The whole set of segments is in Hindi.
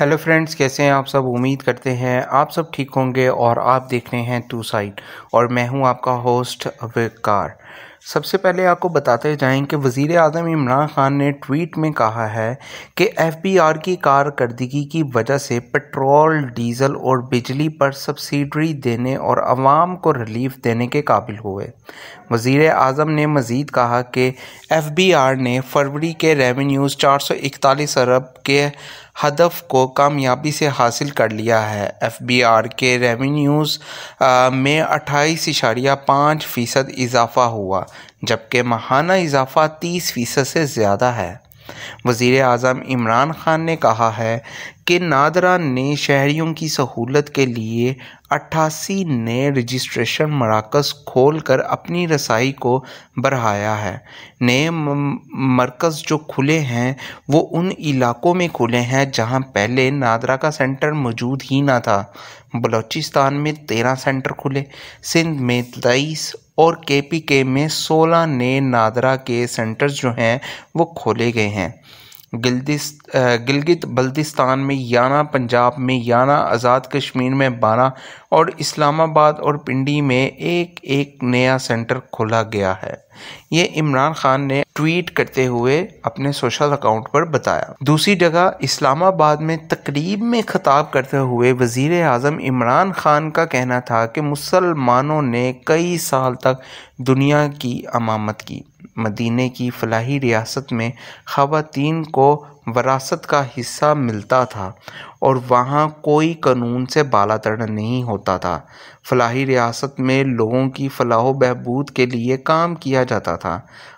हेलो फ्रेंड्स कैसे हैं आप सब उम्मीद करते हैं आप सब ठीक होंगे और आप देख रहे हैं टू साइड और मैं हूं आपका होस्ट अवेकार सबसे पहले आपको बताते जाएं कि वज़ी अजम इमरान ख़ान ने ट्वीट में कहा है कि एफ बी आर की कारकर्दगी की वजह से पेट्रोल डीजल और बिजली पर सब्सिडी देने और आवाम को रिलीफ देने के काबिल हुए वज़ी अजम ने मज़ीद कहा कि एफ बी आर ने फरवरी के रेवेन्यूज़ चार सौ इकतालीस अरब के हदफ को कामयाबी से हासिल कर लिया है एफ बी आर के रेवेन्यूज़ में अट्ठाईस इशारिया पाँच फ़ीसद इजाफा हुआ जबकि माहाना इजाफा तीस फ़ीसद से ज़्यादा है वज़ी अजम इमरान ख़ान ने कहा है कि नादरा ने शहरीों की सहूलत के लिए अट्ठासी ने रजिस्ट्रेशन मराकज़ खोल कर अपनी रसाई को बढ़ाया है नए मरकज़ जो खुले हैं वो उन इलाक़ों में खुले हैं जहाँ पहले नादरा का सेंटर मौजूद ही ना था बलूचिस्तान में तेरह सेंटर खुले सिंध में तेईस और के पी के में सोलह नए नादरा के सेंटर्स जो हैं वो खोले गए हैं गिलदिस गिलगित बल्तिस्तान में याना पंजाब में याना आज़ाद कश्मीर में बारह और इस्लामाबाद और पिंडी में एक एक नया सेंटर खोला गया है ये इमरान खान ने ट्वीट करते हुए अपने सोशल अकाउंट पर बताया दूसरी जगह इस्लामाबाद में तकरीब में खताब करते हुए वजीर अजम इमरान खान का कहना था कि मुसलमानों ने कई साल तक दुनिया की अमामत की मदीने की फ़लाही रियासत में ख़वान को वरासत का हिस्सा मिलता था और वहाँ कोई कानून से बालातड़ नहीं होता था फलाही रियासत में लोगों की फलाह बहबूद के लिए काम किया जाता था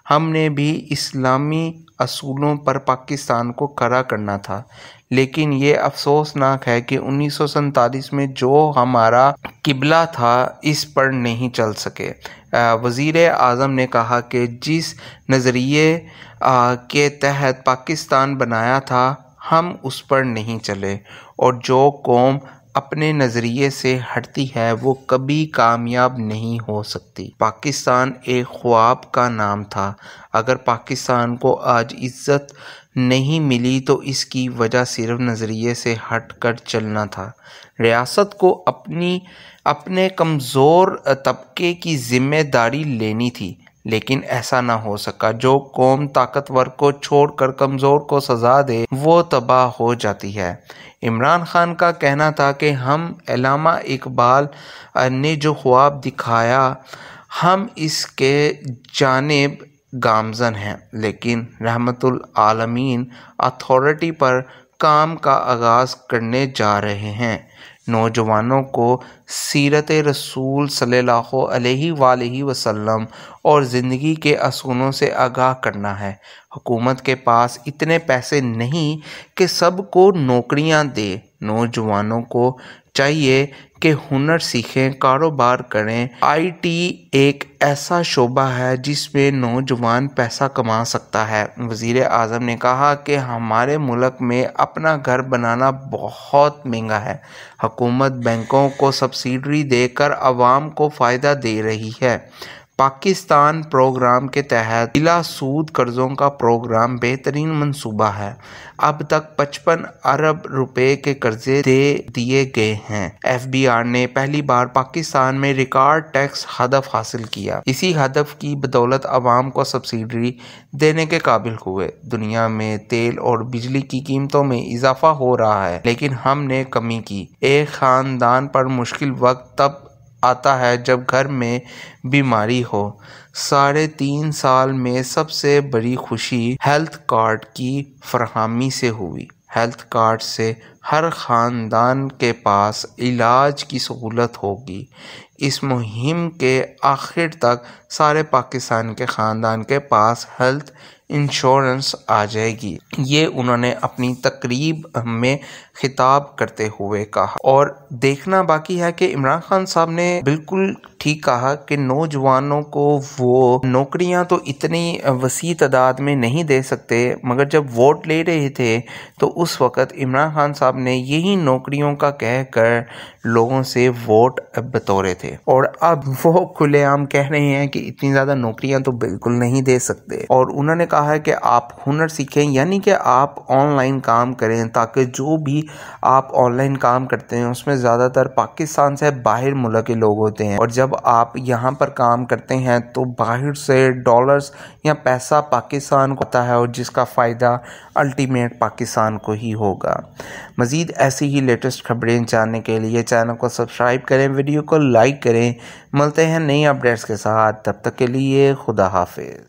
हमने भी इस्लामी असूलों पर पाकिस्तान को खड़ा करना था लेकिन ये अफसोसनाक है कि उन्नीस में जो हमारा किबला था इस पर नहीं चल सके वज़ी अज़म ने कहा कि जिस नज़रिए के तहत पाकिस्तान बनाया था हम उस पर नहीं चले और जो कौम अपने नज़रिए से हटती है वो कभी कामयाब नहीं हो सकती पाकिस्तान एक ख्वाब का नाम था अगर पाकिस्तान को आज इज़्ज़त नहीं मिली तो इसकी वजह सिर्फ नज़रिए से हट कर चलना था रियासत को अपनी अपने कमज़ोर तबके की ज़िम्मेदारी लेनी थी लेकिन ऐसा ना हो सका जो कौम ताकतवर को छोड़कर कमज़ोर को सज़ा दे वो तबाह हो जाती है इमरान खान का कहना था कि हम अलामा इकबाल ने जो ख्वाब दिखाया हम इसके जानब गामजन हैं लेकिन रहमतुल आलमीन अथॉरिटी पर काम का आगाज़ करने जा रहे हैं नौजवानों को सीरत रसूल सल्लल्लाहु अलैहि वसल्लम और ज़िंदगी के असूलों से आगाह करना है हुकूमत के पास इतने पैसे नहीं कि सबको नौकरियां दे नौजवानों को चाहिए कि हुनर सीखें कारोबार करें आईटी एक ऐसा शोबा है जिसमें नौजवान पैसा कमा सकता है वज़ी अजम ने कहा कि हमारे मुल्क में अपना घर बनाना बहुत महंगा है हकूमत बैंकों को सब्सिडी देकर आवाम को फ़ायदा दे रही है पाकिस्तान प्रोग्राम के तहत बिला सूद कर्ज़ों का प्रोग्राम बेहतरीन मनसूबा है अब तक 55 अरब रुपए के कर्जे दे दिए गए हैं एफबीआर ने पहली बार पाकिस्तान में रिकॉर्ड टैक्स हदफ हासिल किया इसी हदफ की बदौलत आवाम को सब्सिडी देने के काबिल हुए दुनिया में तेल और बिजली की कीमतों में इजाफा हो रहा है लेकिन हमने कमी की एक खानदान पर मुश्किल वक्त तब आता है जब घर में बीमारी हो साढ़े तीन साल में सबसे बड़ी खुशी हेल्थ कार्ड की फरहमी से हुई हेल्थ कार्ड से हर ख़ानदान के पास इलाज की सहूलत होगी इस मुहिम के आखिर तक सारे पाकिस्तान के ख़ानदान के पास हेल्थ इंश्योरेंस आ जाएगी ये उन्होंने अपनी तकरीब में खिताब करते हुए कहा और देखना बाकी है कि इमरान खान साहब ने बिल्कुल ठीक कहा कि नौजवानों को वो नौकरियां तो इतनी वसी तादाद में नहीं दे सकते मगर जब वोट ले रहे थे तो उस वक़्त इमरान खान साहब ने यही नौकरियों का कह कर लोगों से वोट बतौरे थे और अब वो खुलेआम कह रहे हैं कि इतनी ज़्यादा नौकरियां तो बिल्कुल नहीं दे सकते और उन्होंने कहा होता है कि आप हुनर सीखें यानी कि आप ऑनलाइन काम करें ताकि जो भी आप ऑनलाइन काम करते हैं उसमें ज़्यादातर पाकिस्तान से बाहर मुल्क के लोग होते हैं और जब आप यहाँ पर काम करते हैं तो बाहर से डॉलर्स या पैसा पाकिस्तान को होता है और जिसका फ़ायदा अल्टीमेट पाकिस्तान को ही होगा मज़ीद ऐसी ही लेटेस्ट खबरें जानने के लिए चैनल को सब्सक्राइब करें वीडियो को लाइक करें मिलते हैं नई अपडेट्स के साथ तब तक के लिए खुदा हाफिज़